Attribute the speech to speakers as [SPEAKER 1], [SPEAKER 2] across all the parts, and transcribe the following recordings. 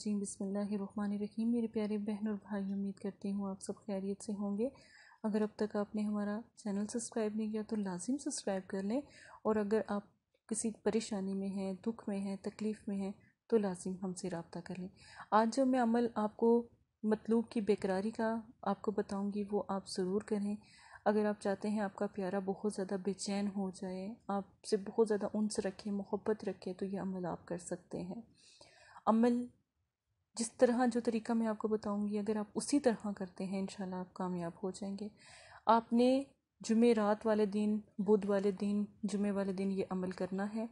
[SPEAKER 1] जी बिसमीम मेरे प्यारे बहन और भाई उम्मीद करती हूँ आप सब खैरियत से होंगे अगर अब तक आपने हमारा चैनल सब्सक्राइब नहीं किया तो लाजिम सब्सक्राइब कर लें और अगर आप किसी परेशानी में हैं दुख में हैं तकलीफ़ में हैं तो लाजिम हमसे रबता कर लें आज जो मैं अमल आपको मतलूब की बेकरारी का आपको बताऊँगी वो आप ज़रूर करें अगर आप चाहते हैं आपका प्यारा बहुत ज़्यादा बेचैन हो जाए आपसे बहुत ज़्यादा उनस रखे मोहब्बत रखे तो ये अमल आप कर सकते हैं अमल जिस तरह जो तरीका मैं आपको बताऊंगी अगर आप उसी तरह करते हैं इन आप कामयाब हो जाएंगे आपने जुमे रात वाले दिन बुध वाले दिन जुमे वाले दिन ये अमल करना है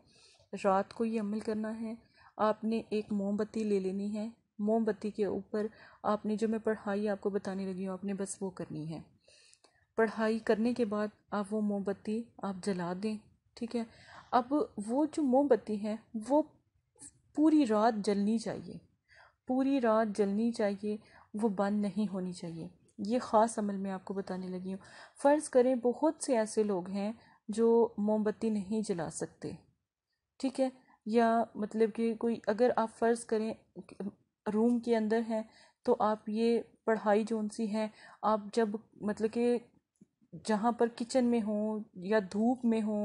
[SPEAKER 1] रात को ये अमल करना है आपने एक मोमबत्ती ले लेनी है मोमबत्ती के ऊपर आपने जो मैं पढ़ाई आपको बताने लगी हूँ आपने बस वो करनी है पढ़ाई करने के बाद आप वो मोमबत्ती आप जला दें ठीक है अब वो जो मोमबत्ती है वो पूरी रात जलनी चाहिए पूरी रात जलनी चाहिए वो बंद नहीं होनी चाहिए ये ख़ास अमल मैं आपको बताने लगी हूँ फ़र्ज़ करें बहुत से ऐसे लोग हैं जो मोमबत्ती नहीं जला सकते ठीक है या मतलब कि कोई अगर आप फ़र्ज़ करें रूम के अंदर हैं तो आप ये पढ़ाई जो सी है आप जब मतलब कि जहाँ पर किचन में हो या धूप में हो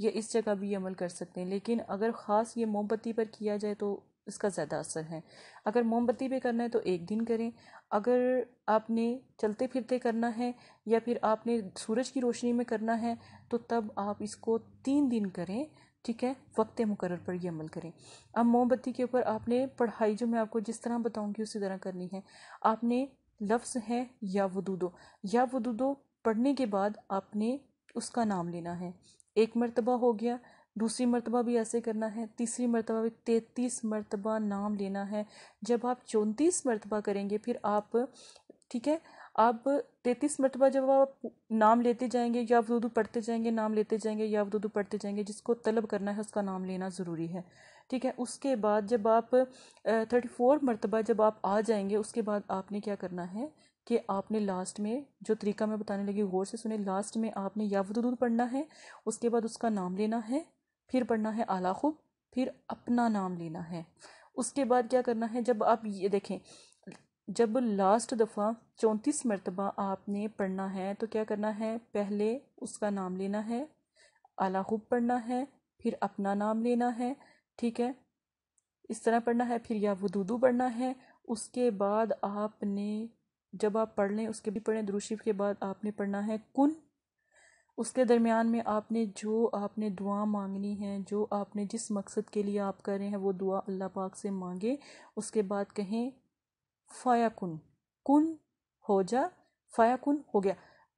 [SPEAKER 1] या इस जगह भी ये अमल कर सकते हैं लेकिन अगर ख़ास ये मोमबत्ती पर किया जाए तो इसका ज़्यादा असर है अगर मोमबत्ती पे करना है तो एक दिन करें अगर आपने चलते फिरते करना है या फिर आपने सूरज की रोशनी में करना है तो तब आप इसको तीन दिन करें ठीक है वक्त मुकर पर ये अमल करें अब मोमबत्ती के ऊपर आपने पढ़ाई जो मैं आपको जिस तरह बताऊंगी उसी तरह करनी है आपने लफ्ज़ है या वदूदो या वदूदो पढ़ने के बाद आपने उसका नाम लेना है एक मरतबा हो गया दूसरी मरतबा भी ऐसे करना है तीसरी मरतबा भी तैतीस मरतबा नाम लेना है जब आप चौंतीस मरतबा करेंगे फिर आप ठीक है आप तैंतीस मरतबा जब आप नाम लेते जाएंगे या वदूदू पढ़ते जाएंगे नाम लेते जाएंगे या वदूदू पढ़ते जाएंगे जिसको तलब करना है उसका नाम लेना ज़रूरी है ठीक है उसके बाद जब आप थर्टी फोर मरतबा जब आप आ जाएंगे उसके बाद आपने क्या करना है कि आपने लास्ट में जो तरीका मैं बताने लगी गौर से सुने लास्ट में आपने या वदूद पढ़ना है उसके बाद उसका नाम लेना है फिर पढ़ना है आला खूब फिर अपना नाम लेना है उसके बाद क्या करना है जब आप ये देखें जब लास्ट दफ़ा चौंतीस मरतबा आपने पढ़ना है तो क्या करना है पहले उसका नाम लेना है आला खूब पढ़ना है फिर अपना नाम लेना है ठीक है इस तरह पढ़ना है फिर या वदूदू पढ़ना है उसके बाद आपने जब आप पढ़ लें उसके भी पढ़ें दुरुशीफ के बाद आपने पढ़ना है कुन उसके दरमियान में आपने जो आपने दुआ मांगनी है जो आपने जिस मकसद के लिए आप कर रहे हैं वो दुआ अल्लाह पाक से मांगे उसके बाद कहें फ़ाया कुन कुन हो जा फ़ाया कुन हो गया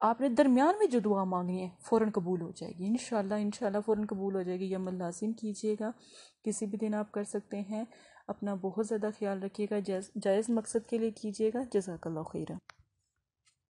[SPEAKER 1] आपने दरमियान में जो दुआ मांगनी है फ़ौर कबूल हो जाएगी इन शाला फ़ौर कबूल हो जाएगी यह लाजिम कीजिएगा किसी भी दिन आप कर सकते हैं अपना बहुत ज़्यादा ख्याल रखिएगा जायज़ मकसद के लिए कीजिएगा जजाकल्ला खीरा